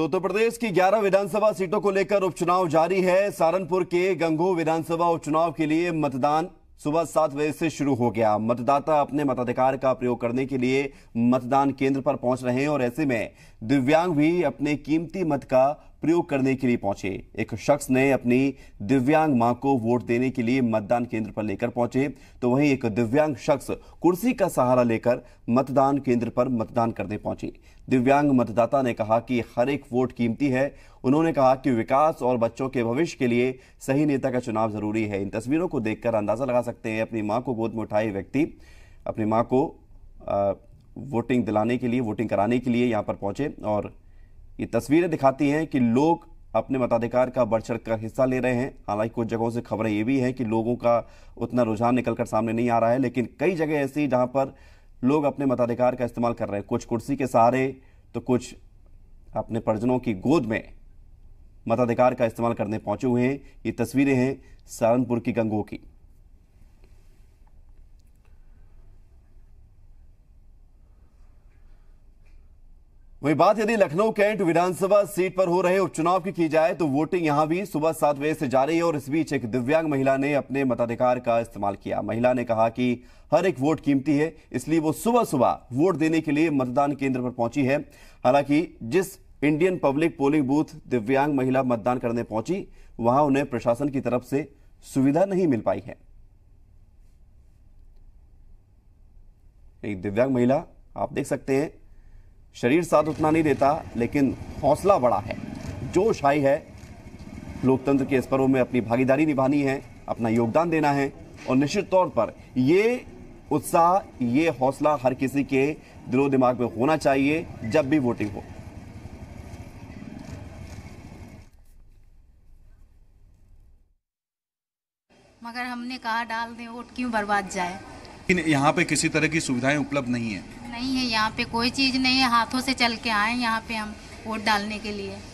तो उत्तर प्रदेश की 11 विधानसभा सीटों को लेकर उपचुनाव जारी है सहारनपुर के गंगो विधानसभा उपचुनाव के लिए मतदान सुबह सात बजे से शुरू हो गया मतदाता अपने मताधिकार का प्रयोग करने के लिए मतदान केंद्र पर पहुंच रहे हैं और ऐसे में दिव्यांग भी अपने कीमती मत का प्रयोग करने के लिए पहुंचे एक शख्स ने अपनी दिव्यांग मां को वोट देने के लिए मतदान केंद्र पर लेकर पहुंचे तो वहीं एक दिव्यांग शख्स कुर्सी का सहारा लेकर मतदान केंद्र पर मतदान करने पहुंचे दिव्यांग मतदाता ने कहा कि हर एक वोट कीमती है उन्होंने कहा कि विकास और बच्चों के भविष्य के लिए सही नेता का चुनाव जरूरी है इन तस्वीरों को देखकर अंदाजा लगा सकते हैं अपनी माँ को गोद में उठाए व्यक्ति अपनी माँ को वोटिंग दिलाने के लिए वोटिंग कराने के लिए यहाँ पर पहुंचे और ये तस्वीरें दिखाती हैं कि लोग अपने मताधिकार का बढ़ चढ़ कर हिस्सा ले रहे हैं हालांकि कुछ जगहों से खबरें ये भी हैं कि लोगों का उतना रुझान निकल कर सामने नहीं आ रहा है लेकिन कई जगह ऐसी जहां पर लोग अपने मताधिकार का इस्तेमाल कर रहे हैं कुछ कुर्सी के सहारे तो कुछ अपने परिजनों की गोद में मताधिकार का इस्तेमाल करने पहुंचे हुए हैं ये तस्वीरें हैं सहारनपुर की गंगों की वही बात यदि लखनऊ कैंट विधानसभा सीट पर हो रहे उपचुनाव की की जाए तो वोटिंग यहां भी सुबह सात बजे से जारी है और इस बीच एक दिव्यांग महिला ने अपने मताधिकार का इस्तेमाल किया महिला ने कहा कि हर एक वोट कीमती है इसलिए वो सुबह सुबह वोट देने के लिए मतदान केंद्र पर पहुंची है हालांकि जिस इंडियन पब्लिक पोलिंग बूथ दिव्यांग महिला मतदान करने पहुंची वहां उन्हें प्रशासन की तरफ से सुविधा नहीं मिल पाई है एक दिव्यांग महिला आप देख सकते हैं शरीर साथ उतना नहीं देता लेकिन हौसला बड़ा है जोश हाई है लोकतंत्र के इस पर्व में अपनी भागीदारी निभानी है अपना योगदान देना है और निश्चित तौर पर ये उत्साह ये हौसला हर किसी के दिलो दिमाग में होना चाहिए जब भी वोटिंग हो मगर हमने कहा डाल दें वोट क्यों बर्बाद जाए लेकिन यहाँ पे किसी तरह की सुविधाएं उपलब्ध नहीं है नहीं है यहाँ पे कोई चीज़ नहीं है हाथों से चल के आए यहाँ पे हम वोट डालने के लिए